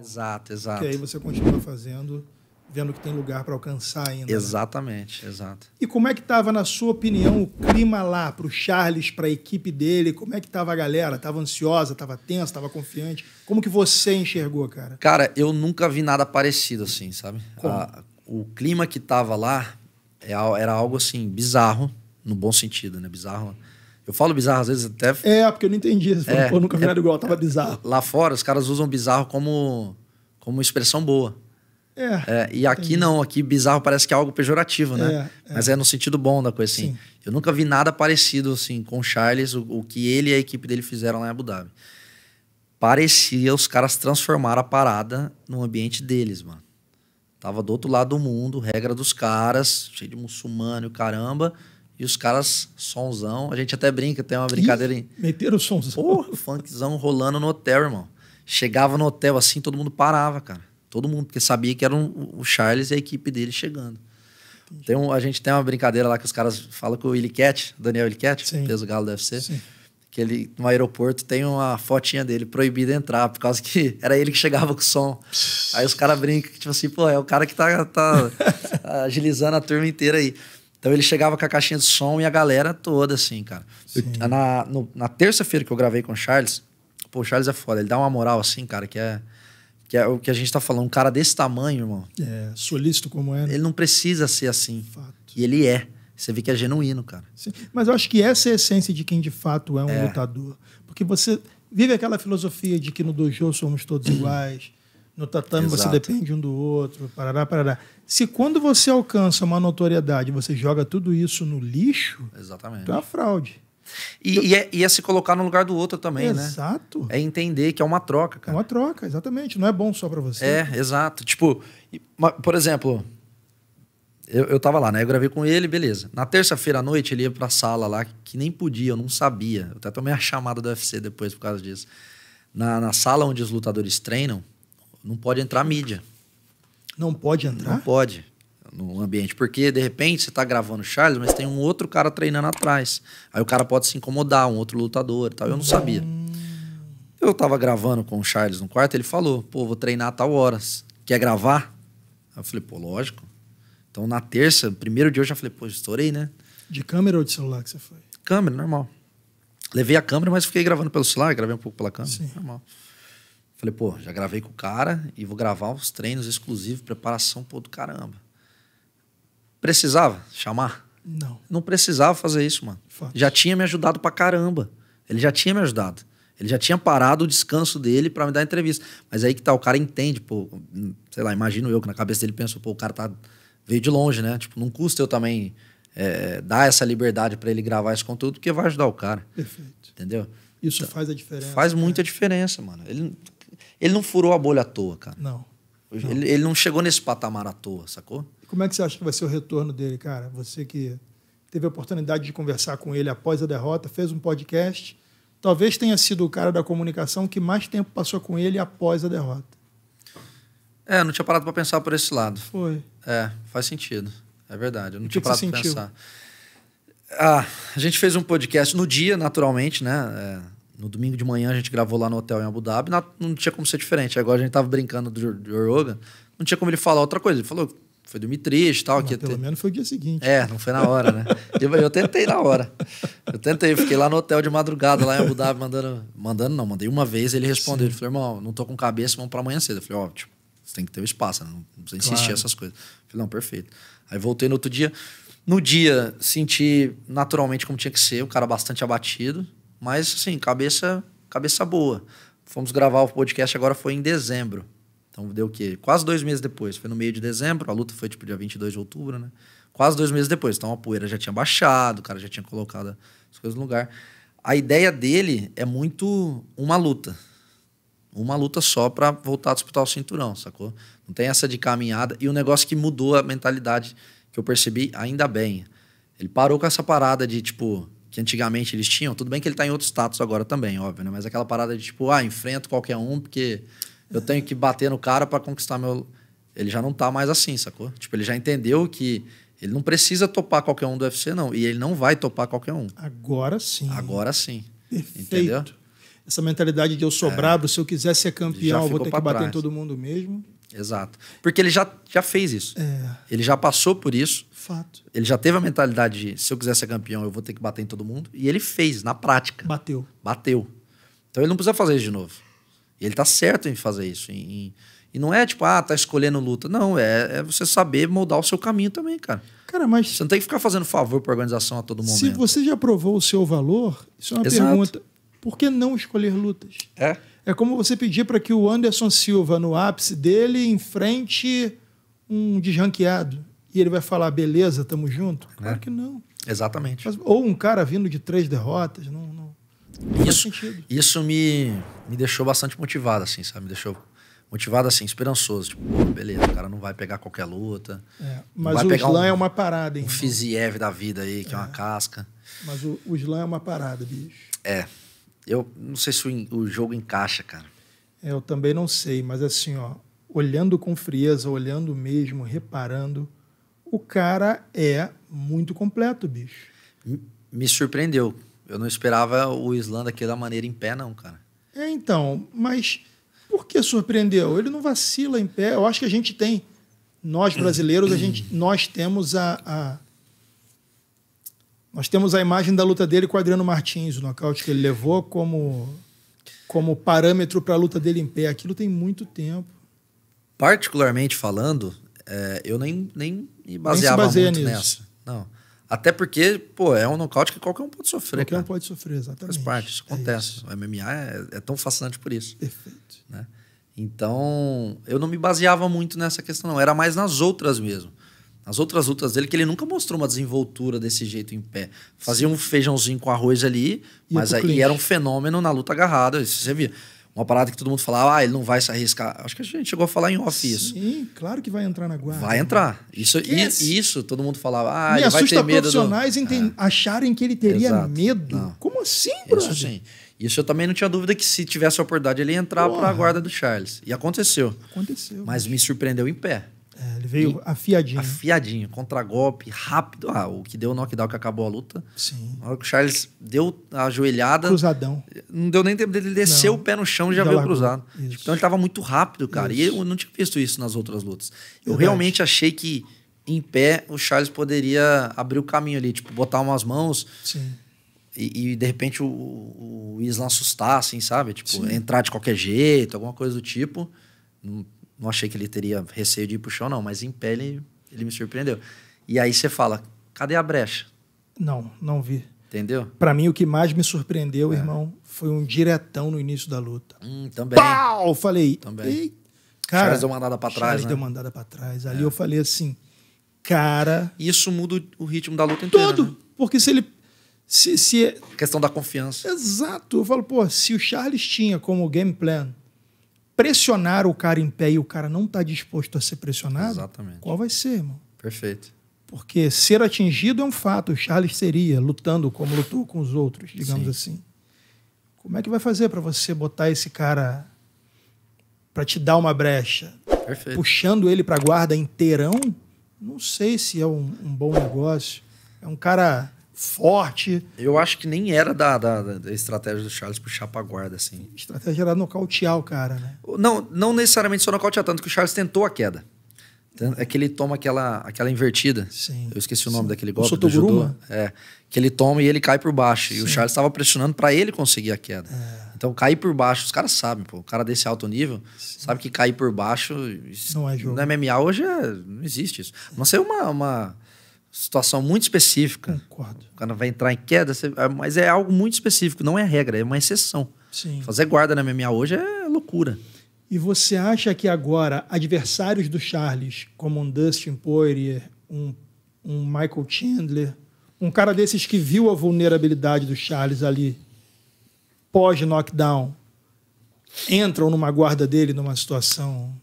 Exato, exato. Que aí você continua fazendo, vendo que tem lugar para alcançar ainda. Né? Exatamente, né? exato. E como é que estava, na sua opinião, o clima lá para o Charles, para a equipe dele? Como é que estava a galera? Estava ansiosa, estava tensa, estava confiante? Como que você enxergou, cara? Cara, eu nunca vi nada parecido assim, sabe? A, ah, o clima que estava lá é era algo assim bizarro, no bom sentido, né? Bizarro eu falo bizarro às vezes até. É, porque eu não entendi. Você é, falou, nunca vi é, nada igual, tava é, bizarro. Lá fora, os caras usam bizarro como, como expressão boa. É, é, e aqui entendi. não, aqui bizarro parece que é algo pejorativo, né? É, é, Mas é no sentido bom da coisa, assim. Sim. Eu nunca vi nada parecido, assim, com o Charles, o, o, que ele e a equipe dele fizeram lá em Abu Dhabi. Parecia os caras transformar a parada no ambiente deles, mano. Tava do outro lado do mundo, regra dos caras, cheio de muçulmano, caramba. E os caras, sonzão. A gente até brinca, tem uma brincadeira em. Meteram o sonzão. Porra, funkzão rolando no hotel, irmão. Chegava no hotel assim, todo mundo parava, cara. Todo mundo, porque sabia que era um, o Charles e a equipe dele chegando. Tem um, a gente tem uma brincadeira lá que os caras falam com o Ilicat, Daniel Ilicat, peso galo do UFC. Que ele, no aeroporto, tem uma fotinha dele proibida entrar, por causa que era ele que chegava com o som. Aí os caras brincam, tipo assim, pô, é o cara que tá, tá agilizando a turma inteira aí. Então ele chegava com a caixinha de som e a galera toda, assim, cara. Eu, na, na terça-feira que eu gravei com o Charles, pô, o Charles é foda, ele dá uma moral assim, cara, que é. Que é o que a gente tá falando, um cara desse tamanho, irmão. É, solícito como é. Né? Ele não precisa ser assim. Fato. E ele é. Você vê que é genuíno, cara. Sim. Mas eu acho que essa é a essência de quem de fato é um é. lutador. Porque você vive aquela filosofia de que no dojo somos todos iguais, no tatame Exato. você depende um do outro, parará, parará. Se quando você alcança uma notoriedade, você joga tudo isso no lixo, Exatamente. Então é uma fraude. E, e, é, e, é, se colocar no lugar do outro também, exato. né? Exato. É entender que é uma troca, cara. É uma troca, exatamente. Não é bom só para você. É, exato. Tipo, por exemplo, eu, eu tava lá, né? Eu gravei com ele, beleza. Na terça-feira à noite ele ia pra sala lá, que nem podia, eu não sabia. Eu até tomei a chamada do UFC depois por causa disso. Na, na sala onde os lutadores treinam, não pode entrar mídia. Não pode entrar? Não pode no ambiente, porque de repente você está gravando Charles, mas tem um outro cara treinando atrás. Aí o cara pode se incomodar, um outro lutador e tal. Eu não sabia. Hum. Eu estava gravando com o Charles no quarto, ele falou: pô, vou treinar a tal horas. Quer gravar? eu falei: pô, lógico. Então na terça, primeiro dia eu já falei: pô, estourei, né? De câmera ou de celular que você foi? Câmera, normal. Levei a câmera, mas fiquei gravando pelo celular, gravei um pouco pela câmera. Sim. Normal. Falei, pô, já gravei com o cara e vou gravar os treinos exclusivos, preparação, pô, do caramba. Precisava chamar? Não. Não precisava fazer isso, mano. Fato. Já tinha me ajudado pra caramba. Ele já tinha me ajudado. Ele já tinha parado o descanso dele para me dar entrevista. Mas aí que tá, o cara entende, pô, sei lá, imagino eu que na cabeça dele pensou, pô, o cara tá veio de longe, né? Tipo, não custa eu também é, dar essa liberdade para ele gravar esse conteúdo, porque vai ajudar o cara. Perfeito. Entendeu? Isso então, faz a diferença. Faz né? muita diferença, mano. Ele, ele não furou a bolha à toa, cara. Não. não. Ele, ele, não chegou nesse patamar à toa, sacou? como é que você acha que vai ser o retorno dele, cara? Você que teve a oportunidade de conversar com ele após a derrota, fez um podcast. Talvez tenha sido o cara da comunicação que mais tempo passou com ele após a derrota. É, não tinha parado para pensar por esse lado. Foi. É, faz sentido. É verdade. Eu não tinha parado para pensar. Ah, a gente fez um podcast no dia, naturalmente, né? É no domingo de manhã a gente gravou lá no hotel em Abu Dhabi, não tinha como ser diferente. Agora a gente tava brincando do Rogan, não tinha como ele falar outra coisa. Ele falou, foi dormir triste e tal. que pelo ter... menos foi o dia seguinte. É, não foi na hora, né? eu, eu, tentei na hora. Eu tentei, fiquei lá no hotel de madrugada, lá em Abu Dhabi, mandando. Mandando não, mandei uma vez, ele respondeu. Sim. Ele falou, irmão, não tô com cabeça, vamos pra amanhã cedo. Eu falei, ó, tipo, você tem que ter o um espaço, né? não precisa insistir claro. essas coisas. Eu falei, não, perfeito. Aí voltei no outro dia. No dia, senti naturalmente como tinha que ser, o cara bastante abatido. Mas, assim, cabeça, cabeça boa. Fomos gravar o podcast agora foi em dezembro. Então deu o quê? Quase dois meses depois. Foi no meio de dezembro, a luta foi tipo dia 22 de outubro, né? Quase dois meses depois. Então a poeira já tinha baixado, o cara já tinha colocado as coisas no lugar. A ideia dele é muito uma luta. Uma luta só para voltar a disputar o cinturão, sacou? Não tem essa de caminhada. E o um negócio que mudou a mentalidade que eu percebi, ainda bem. Ele parou com essa parada de tipo que antigamente eles tinham, tudo bem que ele está em outro status agora também, óbvio, né? Mas aquela parada de tipo, ah, enfrento qualquer um porque eu tenho que bater no cara para conquistar meu. Ele já não tá mais assim, sacou? Tipo, ele já entendeu que ele não precisa topar qualquer um do UFC, não. E ele não vai topar qualquer um. Agora sim. Agora sim. Perfeito. Entendeu? Essa mentalidade de eu sou é. brabo, se eu quiser ser campeão, eu vou ter que bater em todo mundo mesmo. Exato. Porque ele já, já fez isso. É. Ele já passou por isso. Fato. Ele já teve a mentalidade de se eu quiser ser campeão, eu vou ter que bater em todo mundo. E ele fez, na prática. Bateu. Bateu. Então ele não precisa fazer isso de novo. E ele tá certo em fazer isso. Em, e não é tipo, ah, tá escolhendo luta. Não, é, é você saber moldar o seu caminho também, cara. Cara, mas. Você não tem que ficar fazendo favor pra organização a todo momento. Se você já provou o seu valor, isso é uma Exato. pergunta. Por que não escolher lutas? É. É como você pedir para que o Anderson Silva, no ápice dele, enfrente um desranqueado. E ele vai falar, beleza, tamo junto? Né? Claro é. que não. Exatamente. Mas, ou um cara vindo de três derrotas, não, não, não isso, Isso me, me deixou bastante motivado, assim, sabe? Me deixou motivado assim, esperançoso. Tipo, pô, beleza, o cara não vai pegar qualquer luta. É, mas o Slam um, é uma parada, hein? Um Fiziev da vida aí, que é, é uma casca. Mas o, o Slam é uma parada, bicho. É eu não sei se o, o jogo encaixa, cara. Eu também não sei, mas assim, ó, olhando com frieza, olhando mesmo, reparando, o cara é muito completo, bicho. Me surpreendeu. Eu não esperava o Islã daquela maneira em pé, não, cara. É, então, mas por que surpreendeu? Ele não vacila em pé. Eu acho que a gente tem, nós brasileiros, a gente, nós temos a, a nós temos a imagem da luta dele com o Adriano Martins, o nocaute que ele levou como, como parâmetro para a luta dele em pé. Aquilo tem muito tempo. Particularmente falando, é, eu nem, nem me baseava nem baseia muito nisso. nessa. Não. Até porque, pô, é um nocaute que qualquer um pode sofrer. Qualquer cara. um pode sofrer, exatamente. Faz parte, isso é acontece. É isso. O MMA é, é, tão fascinante por isso. Perfeito. Né? Então, eu não me baseava muito nessa questão, não. Era mais nas outras mesmo. As outras lutas dele, que ele nunca mostrou uma desenvoltura desse jeito em pé. Fazia um feijãozinho com arroz ali, e mas aí era um fenômeno na luta agarrada. Você via. Uma parada que todo mundo falava, ah, ele não vai se arriscar. Acho que a gente chegou a falar em off Sim, isso. Sim, claro que vai entrar na guarda. Vai entrar. Isso, isso, isso todo mundo falava, ah, Me ele vai ter medo. profissionais do... É. acharem que ele teria Exato. medo. Não. Como assim, brother? Isso sim. Isso eu também não tinha dúvida que se tivesse a oportunidade ele ia entrar para a guarda do Charles. E aconteceu. Aconteceu. Mas me surpreendeu em pé. É, ele veio e afiadinho. Afiadinho, contragolpe, rápido. Ah, o que deu o knockdown que acabou a luta. Sim. Na hora que o Charles deu a ajoelhada. Cruzadão. Não deu nem tempo dele descer não. o pé no chão e já, já veio largou. cruzado. Tipo, isso. Então ele estava muito rápido, cara. Isso. E eu não tinha visto isso nas outras lutas. Eu realmente achei que em pé o Charles poderia abrir o caminho ali, tipo, botar umas mãos. Sim. E, e, de repente o, o Islam assustar, assim, sabe? Tipo, Sim. entrar de qualquer jeito, alguma coisa do tipo não achei que ele teria receio de ir pro chão, não, mas em pé ele, ele me surpreendeu. E aí você fala, cadê a brecha? Não, não vi. Entendeu? Para mim, o que mais me surpreendeu, é. irmão, foi um diretão no início da luta. Hum, também. Pau! Falei. Também. cara, Charles deu mandada para trás. Charles né? deu mandada para trás. Ali é. eu falei assim, cara. Isso muda o ritmo da luta inteira. Todo. Né? Porque se ele. Se, se... É Questão da confiança. Exato. Eu falo, pô, se o Charles tinha como game plan pressionar o cara em pé e o cara não está disposto a ser pressionado, Exatamente. qual vai ser, irmão? Perfeito. Porque ser atingido é um fato. O Charles seria, lutando como lutou com os outros, digamos Sim. assim. Como é que vai fazer para você botar esse cara para te dar uma brecha? Perfeito. Puxando ele para guarda inteirão? Não sei se é um, um bom negócio. É um cara forte. Eu acho que nem era da, da, da estratégia do Charles puxar pra guarda, assim. A estratégia era nocautear o cara, né? Não, não necessariamente só nocautear, tanto que o Charles tentou a queda. É que ele toma aquela, aquela invertida. Sim. Eu esqueci o nome Sim. daquele golpe do judô. É, que ele toma e ele cai por baixo. Sim. E o Charles estava pressionando para ele conseguir a queda. É. Então, cair por baixo, os caras sabem, pô. O cara desse alto nível Sim. sabe que cair por baixo... Não é jogo. No MMA hoje é, não existe isso. Mas não uma, uma situação muito específica. Concordo. O cara vai entrar em queda, você... Ah, mas é algo muito específico, não é regra, é uma exceção. Sim. Fazer guarda na MMA hoje é loucura. E você acha que agora adversários do Charles, como um Dustin Poirier, um, um Michael Chandler, um cara desses que viu a vulnerabilidade do Charles ali pós-knockdown, entram numa guarda dele numa situação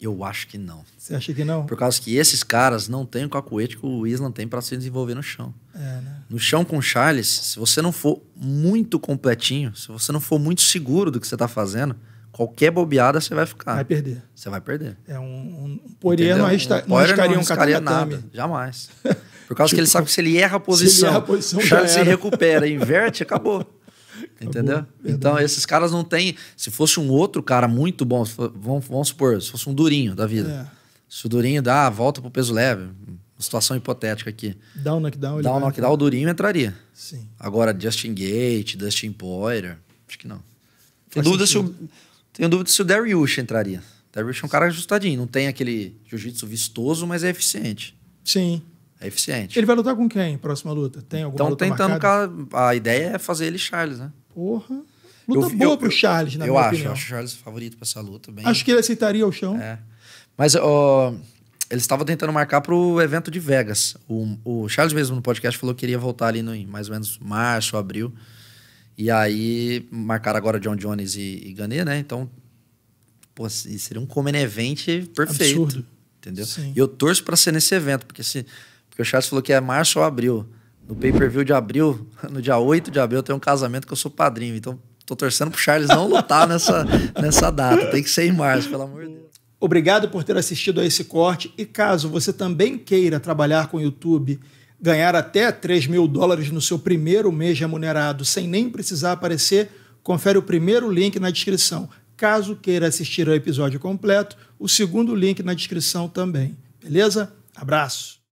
eu acho que não. Você acha que não? Por causa que esses caras não têm o cacuete que o Island tem para se desenvolver no chão. É, né? No chão com o Charles, se você não for muito completinho, se você não for muito seguro do que você está fazendo, qualquer bobeada você vai ficar. Vai perder. Você vai perder. É um, um Poirier não, arrisca, um não arriscaria arriscaria um nada, né? jamais. Por causa tipo, que ele tipo, sabe que se ele erra a posição, se ele erra a posição o Charles se recupera, inverte, acabou. Tá Entendeu? Verdade. Então, esses caras não têm. Se fosse um outro cara muito bom, vamos, vamos supor, se fosse um durinho da vida. É. Se o durinho dá a ah, volta pro peso leve, uma situação hipotética aqui. Dá um knockdown, Dá um knockdown, o durinho entraria. Sim. Agora, Justin Gate, Dustin Poirier, acho que não. Tenho dúvida, se o, tenho dúvida se o Dariush entraria. Dariush é um cara ajustadinho, não tem aquele jiu-jitsu vistoso, mas é eficiente. Sim. É eficiente. Ele vai lutar com quem? Próxima luta? Tem alguma então, luta tentando marcada? A ideia é fazer ele Charles, né? Porra. Luta eu, boa eu, pro Charles, na eu minha acho, opinião. Eu acho o Charles favorito pra essa luta. Bem... Acho que ele aceitaria o chão. É. Mas ó, eles estavam tentando marcar pro evento de Vegas. O, o, Charles mesmo no podcast falou que iria voltar ali no, em mais ou menos março, abril. E aí marcaram agora John Jones e, e Gane, né? Então, pô, seria um common event perfeito. Absurdo. Entendeu? Sim. E eu torço para ser nesse evento, porque se. Porque o Charles falou que é março ou abril no pay-per-view de abril, no dia 8 de abril, eu tenho um casamento que eu sou padrinho. Então, tô torcendo pro Charles não lutar nessa, nessa data. Tem que ser em março, pelo amor de Deus. Obrigado por ter assistido a esse corte. E caso você também queira trabalhar com o YouTube, ganhar até 3 mil dólares no seu primeiro mês remunerado sem nem precisar aparecer, confere o primeiro link na descrição. Caso queira assistir ao episódio completo, o segundo link na descrição também. Beleza? Abraço!